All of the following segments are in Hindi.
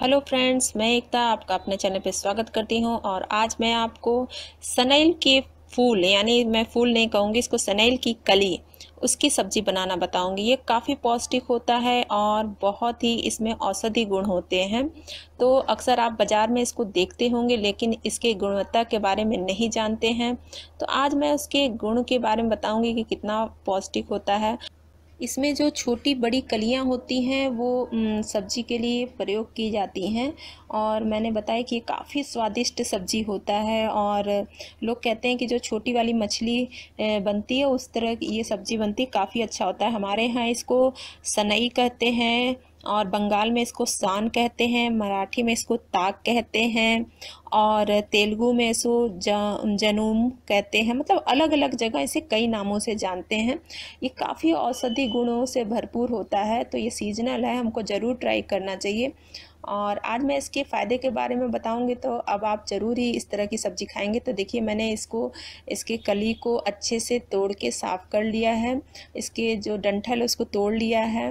हेलो फ्रेंड्स मैं एकता आपका अपने चैनल पर स्वागत करती हूं और आज मैं आपको सनैल के फूल यानी मैं फूल नहीं कहूँगी इसको सनैल की कली उसकी सब्जी बनाना बताऊंगी ये काफ़ी पौष्टिक होता है और बहुत ही इसमें औषधि गुण होते हैं तो अक्सर आप बाज़ार में इसको देखते होंगे लेकिन इसके गुणवत्ता के बारे में नहीं जानते हैं तो आज मैं उसके गुण के बारे में बताऊंगी कि कितना पौष्टिक होता है इसमें जो छोटी बड़ी कलियां होती हैं वो सब्ज़ी के लिए प्रयोग की जाती हैं और मैंने बताया कि ये काफ़ी स्वादिष्ट सब्ज़ी होता है और लोग कहते हैं कि जो छोटी वाली मछली बनती है उस तरह ये सब्ज़ी बनती काफ़ी अच्छा होता है हमारे यहाँ इसको सनई कहते हैं और बंगाल में इसको सान कहते हैं मराठी में इसको ताक कहते हैं और तेलुगु में इसको जनूम कहते हैं मतलब अलग अलग जगह इसे कई नामों से जानते हैं ये काफ़ी औषधि गुणों से भरपूर होता है तो ये सीजनल है हमको ज़रूर ट्राई करना चाहिए और आज मैं इसके फ़ायदे के बारे में बताऊंगी तो अब आप ज़रूर ही इस तरह की सब्ज़ी खाएंगे तो देखिए मैंने इसको इसके कली को अच्छे से तोड़ के साफ़ कर लिया है इसके जो डंठल उसको तोड़ लिया है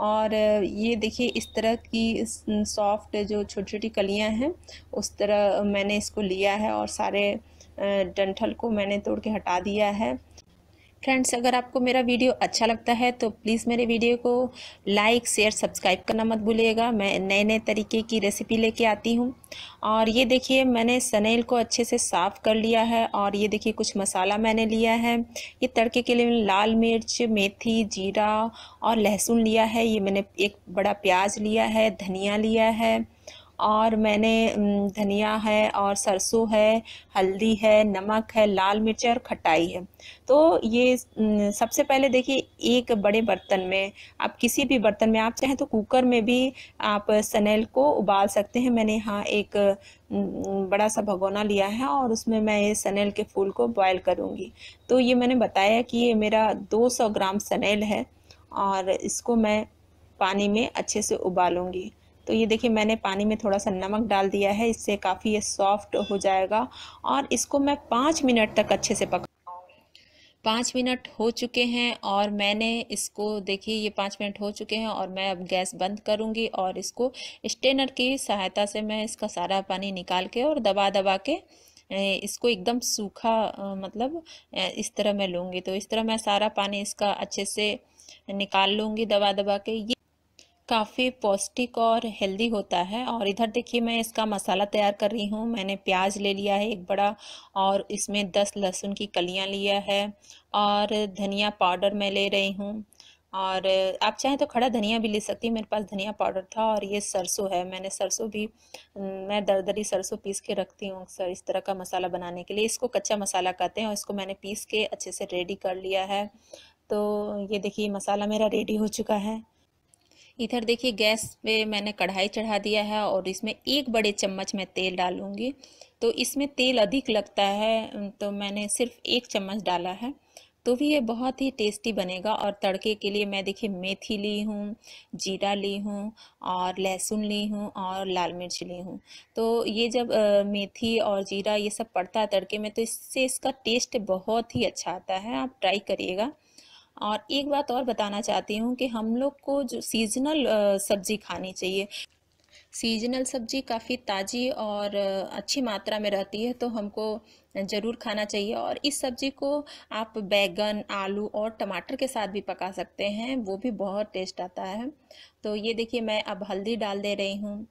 और ये देखिए इस तरह की सॉफ्ट जो छोटी छोटी कलियां हैं उस तरह मैंने इसको लिया है और सारे डंठल को मैंने तोड़ के हटा दिया है फ्रेंड्स अगर आपको मेरा वीडियो अच्छा लगता है तो प्लीज़ मेरे वीडियो को लाइक शेयर सब्सक्राइब करना मत भूलिएगा मैं नए नए तरीके की रेसिपी लेके आती हूँ और ये देखिए मैंने सनेल को अच्छे से साफ़ कर लिया है और ये देखिए कुछ मसाला मैंने लिया है ये तड़के के लिए लाल मिर्च मेथी जीरा और लहसुन लिया है ये मैंने एक बड़ा प्याज लिया है धनिया लिया है और मैंने धनिया है और सरसों है हल्दी है नमक है लाल मिर्च और खटाई है तो ये सबसे पहले देखिए एक बड़े बर्तन में आप किसी भी बर्तन में आप चाहें तो कुकर में भी आप सनेल को उबाल सकते हैं मैंने यहाँ एक बड़ा सा भगोना लिया है और उसमें मैं ये सनेल के फूल को बॉयल करूँगी तो ये मैंने बताया कि ये मेरा 200 ग्राम सनेल है और इसको मैं पानी में अच्छे से उबालूँगी तो ये देखिए मैंने पानी में थोड़ा सा नमक डाल दिया है इससे काफ़ी ये सॉफ्ट हो जाएगा और इसको मैं पाँच मिनट तक अच्छे से पका पाँच मिनट हो चुके हैं और मैंने इसको देखिए ये पाँच मिनट हो चुके हैं और मैं अब गैस बंद करूँगी और इसको स्टेनर की सहायता से मैं इसका सारा पानी निकाल के और दबा दबा के इसको एकदम सूखा मतलब इस तरह मैं लूँगी तो इस तरह मैं सारा पानी इसका अच्छे से निकाल लूँगी दबा दबा के ये काफ़ी पौष्टिक और हेल्दी होता है और इधर देखिए मैं इसका मसाला तैयार कर रही हूँ मैंने प्याज ले लिया है एक बड़ा और इसमें दस लहसुन की कलियाँ लिया है और धनिया पाउडर मैं ले रही हूँ और आप चाहें तो खड़ा धनिया भी ले सकती हैं मेरे पास धनिया पाउडर था और ये सरसों है मैंने सरसों भी मैं दरदरी सरसों पीस के रखती हूँ सर इस तरह का मसाला बनाने के लिए इसको कच्चा मसाला कहते हैं और इसको मैंने पीस के अच्छे से रेडी कर लिया है तो ये देखिए मसाला मेरा रेडी हो चुका है इधर देखिए गैस पे मैंने कढ़ाई चढ़ा दिया है और इसमें एक बड़े चम्मच मैं तेल डालूँगी तो इसमें तेल अधिक लगता है तो मैंने सिर्फ एक चम्मच डाला है तो भी ये बहुत ही टेस्टी बनेगा और तड़के के लिए मैं देखिए मेथी ली हूँ जीरा ली हूँ और लहसुन ली हूँ और लाल मिर्च ली हूँ तो ये जब आ, मेथी और जीरा ये सब पड़ता है तड़के में तो इससे इसका टेस्ट बहुत ही अच्छा आता है आप ट्राई करिएगा और एक बात और बताना चाहती हूँ कि हम लोग को जो सीजनल सब्ज़ी खानी चाहिए सीजनल सब्ज़ी काफ़ी ताज़ी और अच्छी मात्रा में रहती है तो हमको ज़रूर खाना चाहिए और इस सब्ज़ी को आप बैगन आलू और टमाटर के साथ भी पका सकते हैं वो भी बहुत टेस्ट आता है तो ये देखिए मैं अब हल्दी डाल दे रही हूँ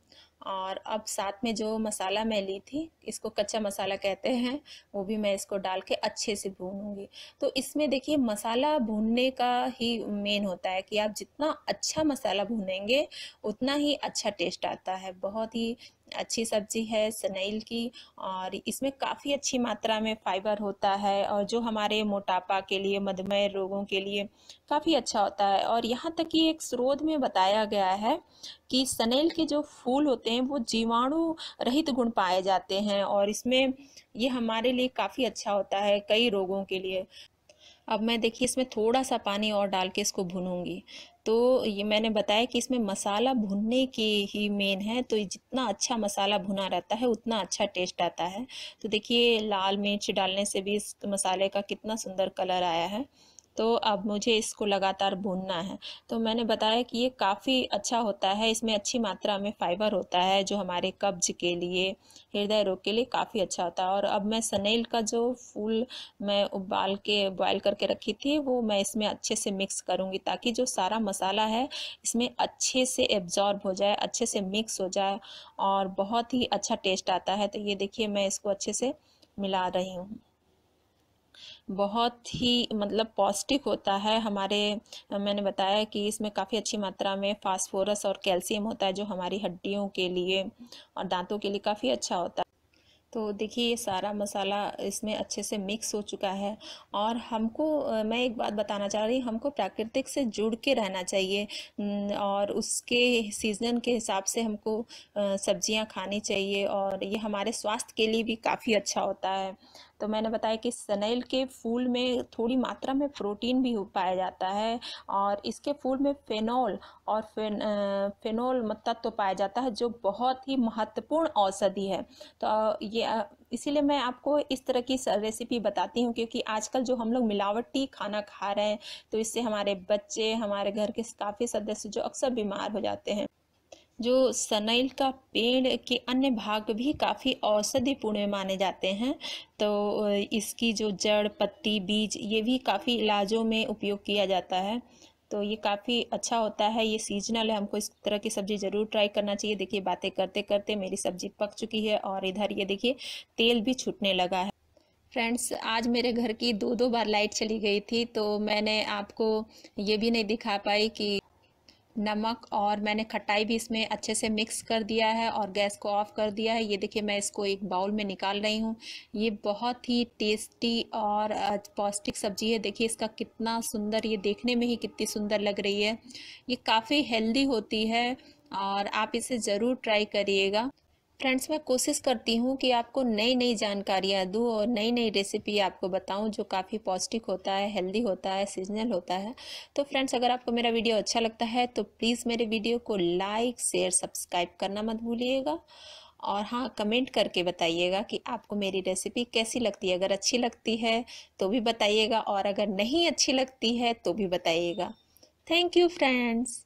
और अब साथ में जो मसाला मैं ली थी इसको कच्चा मसाला कहते हैं वो भी मैं इसको डाल के अच्छे से भूनूंगी तो इसमें देखिए मसाला भूनने का ही मेन होता है कि आप जितना अच्छा मसाला भूनेंगे उतना ही अच्छा टेस्ट आता है बहुत ही अच्छी सब्जी है सनेल की और इसमें काफ़ी अच्छी मात्रा में फाइबर होता है और जो हमारे मोटापा के लिए मधुमेह रोगों के लिए काफ़ी अच्छा होता है और यहाँ तक कि एक स्रोत में बताया गया है कि सनेल के जो फूल होते हैं वो जीवाणु रहित गुण पाए जाते हैं और इसमें ये हमारे लिए काफ़ी अच्छा होता है कई रोगों के लिए अब मैं देखिए इसमें थोड़ा सा पानी और डाल के इसको भूनूंगी तो ये मैंने बताया कि इसमें मसाला भुनने की ही मेन है तो जितना अच्छा मसाला भुना रहता है उतना अच्छा टेस्ट आता है तो देखिए लाल मिर्च डालने से भी इस मसाले का कितना सुंदर कलर आया है तो अब मुझे इसको लगातार भूनना है तो मैंने बताया कि ये काफ़ी अच्छा होता है इसमें अच्छी मात्रा में फाइबर होता है जो हमारे कब्ज के लिए हृदय रोग के लिए काफ़ी अच्छा होता है और अब मैं सनेल का जो फूल मैं उबाल के बॉयल करके रखी थी वो मैं इसमें अच्छे से मिक्स करूँगी ताकि जो सारा मसाला है इसमें अच्छे से एब्जॉर्ब हो जाए अच्छे से मिक्स हो जाए और बहुत ही अच्छा टेस्ट आता है तो ये देखिए मैं इसको अच्छे से मिला रही हूँ बहुत ही मतलब पौष्टिक होता है हमारे मैंने बताया कि इसमें काफ़ी अच्छी मात्रा में फास्फोरस और कैल्शियम होता है जो हमारी हड्डियों के लिए और दांतों के लिए काफ़ी अच्छा होता है तो देखिए ये सारा मसाला इसमें अच्छे से मिक्स हो चुका है और हमको मैं एक बात बताना चाह रही हमको प्राकृतिक से जुड़ के रहना चाहिए और उसके सीज़न के हिसाब से हमको सब्जियां खानी चाहिए और ये हमारे स्वास्थ्य के लिए भी काफ़ी अच्छा होता है तो मैंने बताया कि सनेल के फूल में थोड़ी मात्रा में प्रोटीन भी पाया जाता है और इसके फूल में फेनोल और फेन, फेनोल तत्व पाया जाता है जो बहुत ही महत्वपूर्ण औषधि है तो ये इसीलिए मैं आपको इस तरह की रेसिपी बताती हूँ क्योंकि आजकल जो हम लोग मिलावटी खाना खा रहे हैं तो इससे हमारे बच्चे हमारे घर के काफ़ी सदस्य जो अक्सर बीमार हो जाते हैं जो सनैल का पेड़ के अन्य भाग भी काफ़ी औषधि माने जाते हैं तो इसकी जो जड़ पत्ती बीज ये भी काफ़ी इलाजों में उपयोग किया जाता है तो ये काफ़ी अच्छा होता है ये सीजनल है हमको इस तरह की सब्ज़ी ज़रूर ट्राई करना चाहिए देखिए बातें करते करते मेरी सब्ज़ी पक चुकी है और इधर ये देखिए तेल भी छूटने लगा है फ्रेंड्स आज मेरे घर की दो दो बार लाइट चली गई थी तो मैंने आपको ये भी नहीं दिखा पाई कि नमक और मैंने खटाई भी इसमें अच्छे से मिक्स कर दिया है और गैस को ऑफ़ कर दिया है ये देखिए मैं इसको एक बाउल में निकाल रही हूँ ये बहुत ही टेस्टी और पौष्टिक सब्जी है देखिए इसका कितना सुंदर ये देखने में ही कितनी सुंदर लग रही है ये काफ़ी हेल्दी होती है और आप इसे ज़रूर ट्राई करिएगा फ्रेंड्स मैं कोशिश करती हूँ कि आपको नई नई जानकारियाँ दूँ और नई नई रेसिपी आपको बताऊँ जो काफ़ी पौष्टिक होता है हेल्दी होता है सीजनल होता है तो फ्रेंड्स अगर आपको मेरा वीडियो अच्छा लगता है तो प्लीज़ मेरे वीडियो को लाइक शेयर सब्सक्राइब करना मत भूलिएगा और हाँ कमेंट करके बताइएगा कि आपको मेरी रेसिपी कैसी लगती है अगर अच्छी लगती है तो भी बताइएगा और अगर नहीं अच्छी लगती है तो भी बताइएगा थैंक यू फ्रेंड्स